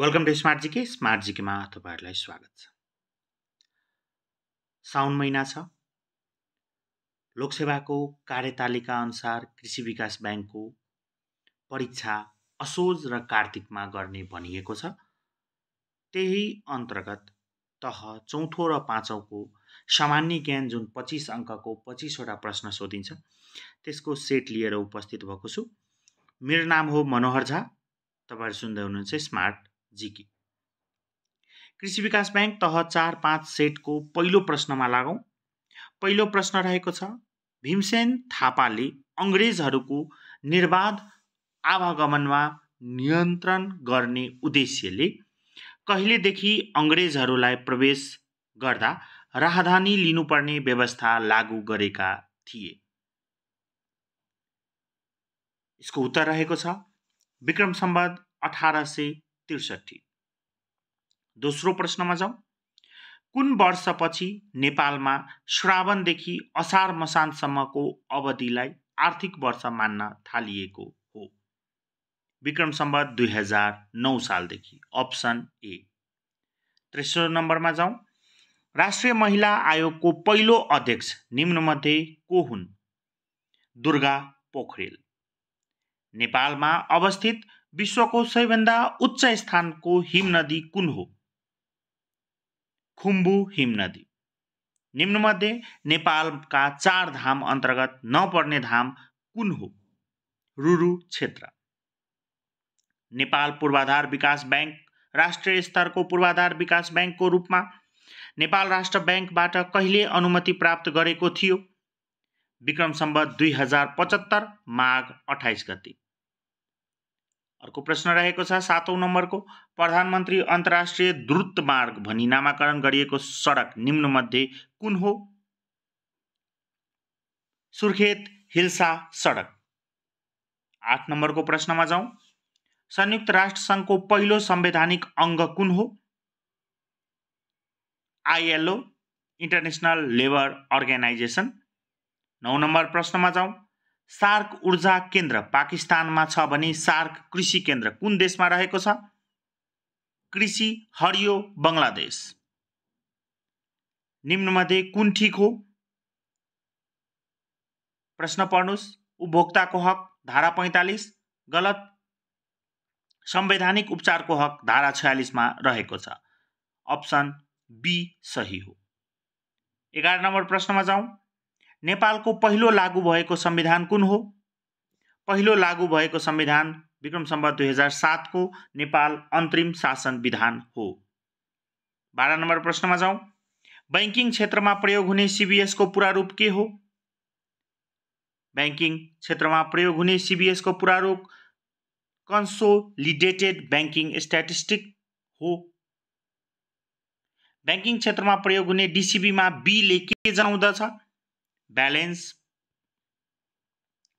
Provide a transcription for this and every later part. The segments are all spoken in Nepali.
welcome to smart GK smart जिकेमा तपाईँहरूलाई स्वागत छ साउन महिना छ लोकसेवाको कार्यतालिका अनुसार कृषि विकास ब्याङ्कको परीक्षा असोज र कार्तिकमा गर्ने भनिएको छ त्यही अन्तर्गत तह चौथो र पाँचौँको सामान्य ज्ञान जुन पच्चिस अङ्कको पच्चिसवटा प्रश्न सोधिन्छ त्यसको सेट लिएर उपस्थित भएको छु मेरो नाम हो मनोहर झा तपाईँहरू सुन्दै हुनुहुन्छ स्मार्ट जिके कृषि विकास ब्याङ्क तह चार पाँच सेटको पहिलो प्रश्नमा लागौँ पहिलो प्रश्न रहेको छ भीमसेन थापाले अङ्ग्रेजहरूको निर्वाध आवागमनमा नियन्त्रण गर्ने उद्देश्यले कहिलेदेखि अङ्ग्रेजहरूलाई प्रवेश गर्दा राहदानी लिनुपर्ने व्यवस्था लागू गरेका थिए यसको उत्तर रहेको छ विक्रम सम्बद्ध अठार सय त्रिसठी दोस्रो प्रश्नमा जाउँ कुन वर्षपछि नेपालमा श्रावणदेखि असार मसानसम्मको अवधिलाई आर्थिक वर्ष मान्न थालिएको हो विक्रम सम्बत दुई हजार नौ सालदेखि अप्सन ए तेस्रो नम्बरमा जाउँ राष्ट्रिय महिला आयोगको पहिलो अध्यक्ष निम्नमध्ये को हुन् दुर्गा पोखरेल नेपालमा अवस्थित विश्वको सबैभन्दा उच्च स्थानको हिम नदी कुन हो खुम्बु हिम नदी मध्ये नेपालका चार धाम अन्तर्गत नपर्ने धाम कुन हो रुरु क्षेत्र नेपाल पूर्वाधार विकास ब्याङ्क राष्ट्रिय स्तरको पूर्वाधार विकास ब्याङ्कको रूपमा नेपाल राष्ट्र ब्याङ्कबाट कहिले अनुमति प्राप्त गरेको थियो विक्रम सम्बत दुई हजार पचहत्तर माघ अठाइस गति अर्को प्रश्न रहेको छ सातौँ नम्बरको प्रधानमन्त्री अन्तर्राष्ट्रिय द्रुत मार्ग भनी नामाकरण गरिएको सडक निम्न मध्ये कुन हो सुर्खेत हिल्सा सडक आठ नम्बरको प्रश्नमा जाउँ संयुक्त राष्ट्र सङ्घको पहिलो संवैधानिक अङ्ग कुन हो आइएलओ इन्टरनेसनल लेबर अर्गनाइजेसन नौ नम्बर प्रश्नमा जाउँ सार्क ऊर्जा केन्द्र पाकिस्तानमा छ भने सार्क कृषि केन्द्र कुन देशमा रहेको छ कृषि हरियो बङ्गलादेश निम्नमध्ये कुन ठिक हो प्रश्न पढ्नुहोस् उपभोक्ताको हक धारा पैँतालिस गलत संवैधानिक उपचारको हक धारा छयालिसमा रहेको छ अप्सन बी सही हो एघार नम्बर प्रश्नमा जाउँ नेपालको पहिलो लागू भएको संविधान कुन हो पहिलो लागू भएको संविधान विक्रम सम्बत दुई हजार सातको नेपाल अन्तरिम शासन विधान हो बाह्र नम्बर प्रश्नमा जाउँ ब्याङ्किङ क्षेत्रमा प्रयोग हुने सिबिएसको पुरा रूप के हो ब्याङ्किङ क्षेत्रमा प्रयोग हुने सिबिएसको पुरा रूप कन्सोलिडेटेड ब्याङ्किङ स्ट्याटिस्टिक हो ब्याङ्किङ क्षेत्रमा प्रयोग हुने डिसिबीमा बीले के जनाउँदछ ब्यालेन्स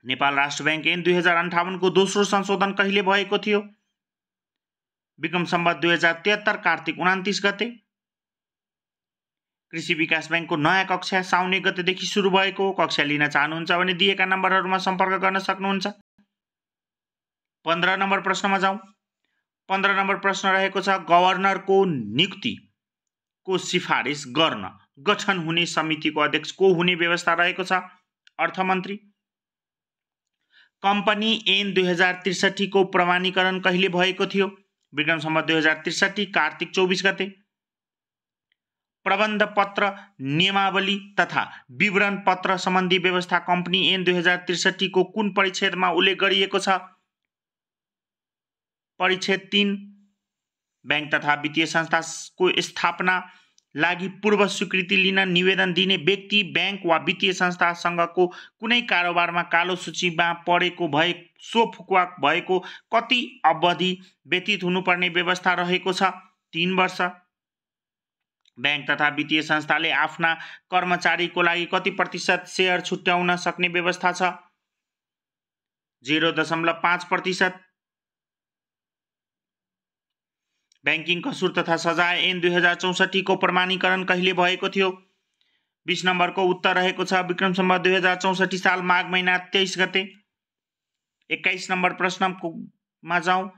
नेपाल राष्ट्र ब्याङ्क एन दुई हजार अन्ठाउन्नको दोस्रो संशोधन कहिले भएको थियो विक्रम सम्बत दुई हजार तेहत्तर कार्तिक उनातिस गते कृषि विकास ब्याङ्कको नयाँ कक्षा साउने गतेदेखि सुरु भएको कक्षा लिन चाहनुहुन्छ भने दिएका नम्बरहरूमा सम्पर्क गर्न सक्नुहुन्छ पन्ध्र नम्बर प्रश्नमा जाउँ पन्ध्र नम्बर प्रश्न रहेको छ गभर्नरको नियुक्तिको सिफारिस गर्न गठन हुने समितिको अध्यक्ष को हुने व्यवस्था रहेको छ अर्थमन्त्री कम्पनी एन दुई हजार त्रिसठीको प्रमाणीकरण कहिले भएको थियो विक्रम सम्म दुई हजार त्रिसठी कार्तिक चौबिस गते प्रबन्ध पत्र नियमावली तथा विवरण पत्र सम्बन्धी व्यवस्था कम्पनी एन दुई हजार त्रिसठीको कुन परिच्छेदमा उल्लेख गरिएको छ परिच्छेद तिन ब्याङ्क तथा वित्तीय संस्थाको स्थापना लागि पूर्व स्वीकृति लिन निवेदन दिने व्यक्ति ब्याङ्क वा वित्तीय संस्थासँगको कुनै कारोबारमा कालो सूचीमा परेको भए सो फुकुवा भएको कति अवधि व्यतीत हुनुपर्ने व्यवस्था रहेको छ तिन वर्ष ब्याङ्क तथा वित्तीय संस्थाले आफ्ना कर्मचारीको लागि कति प्रतिशत सेयर छुट्याउन सक्ने व्यवस्था छ जिरो दशमलव पाँच प्रतिशत बैंकिंग कसुर तथा सजाय ऐन दुई हजार चौसठी को प्रमाणीकरण कहिले भएको थियो बिस को उत्तर रहेको छ विक्रम सम्भ दुई हजार चौसठी साल माघ महिना तेइस गते एक्काइस नम्बर प्रश्नमा जाउँ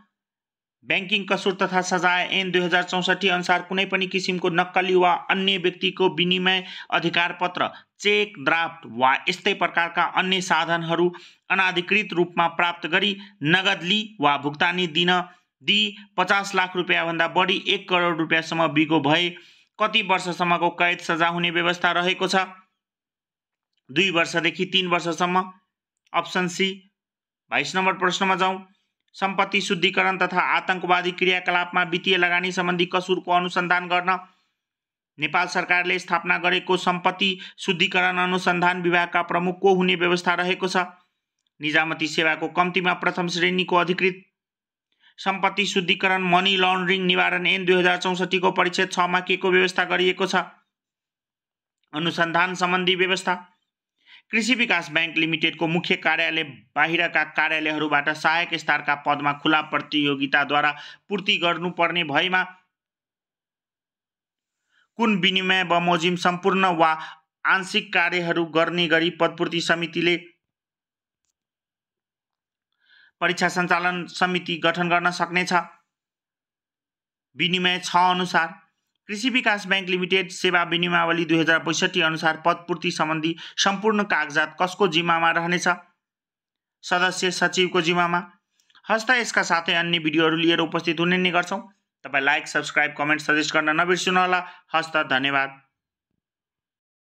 ब्याङ्किङ कसुर तथा सजाय ऐन दुई हजार चौसठी अनुसार कुनै पनि किसिमको नक्कली वा अन्य व्यक्तिको विनिमय अधिकार पत्र चेक ड्राफ्ट वा यस्तै प्रकारका अन्य साधनहरू अनाधिकृत रूपमा प्राप्त गरी नगद लिई वा भुक्तानी दिन डी पचास लाख रुपियाँभन्दा बढी एक करोड रुपियाँसम्म बिगो भए कति वर्षसम्मको कैद सजा हुने व्यवस्था रहेको छ दुई वर्षदेखि तिन वर्षसम्म अप्सन सी बाइस नम्बर प्रश्नमा जाउँ सम्पत्ति शुद्धिकरण तथा आतङ्कवादी क्रियाकलापमा वित्तीय लगानी सम्बन्धी कसुरको अनुसन्धान गर्न नेपाल सरकारले स्थापना गरेको सम्पत्ति शुद्धिकरण अनुसन्धान विभागका प्रमुख को हुने व्यवस्था रहेको छ निजामती सेवाको कम्तीमा प्रथम श्रेणीको अधिकृत सम्पत्ति शुद्धिकरण मनी लन्ड्रिङ निवारण एन दुई हजार चौसठीको परिच्छेद छमा के को व्यवस्था गरिएको छ अनुसन्धान सम्बन्धी व्यवस्था कृषि विकास ब्याङ्क लिमिटेडको मुख्य कार्यालय बाहिरका कार्यालयहरूबाट सहायक स्तरका पदमा खुला प्रतियोगिताद्वारा पूर्ति गर्नुपर्ने भएमा कुन विनिमय बमोजिम सम्पूर्ण वा आंशिक कार्यहरू गर्ने गरी पदपूर्ति समितिले परीक्षा सञ्चालन समिति गठन गर्न सक्नेछ विनिमय छ अनुसार कृषि विकास ब्याङ्क लिमिटेड सेवा विनिमावली दुई हजार पैँसठी अनुसार पदपूर्ति सम्बन्धी सम्पूर्ण कागजात कसको जिम्मामा रहनेछ सदस्य सचिवको जिम्मामा हस्त यसका साथै अन्य भिडियोहरू लिएर उपस्थित हुने नै गर्छौँ तपाईँ लाइक सब्सक्राइब कमेन्ट सजेस्ट गर्न होला हस्त धन्यवाद